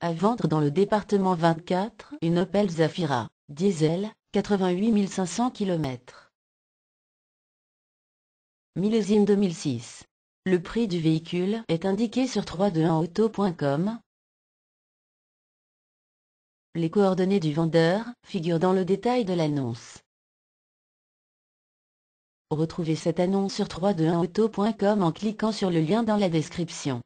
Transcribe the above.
À vendre dans le département 24, une Opel Zafira, diesel, 88 500 km. Millésime 2006. Le prix du véhicule est indiqué sur 321auto.com. Les coordonnées du vendeur figurent dans le détail de l'annonce. Retrouvez cette annonce sur 321auto.com en cliquant sur le lien dans la description.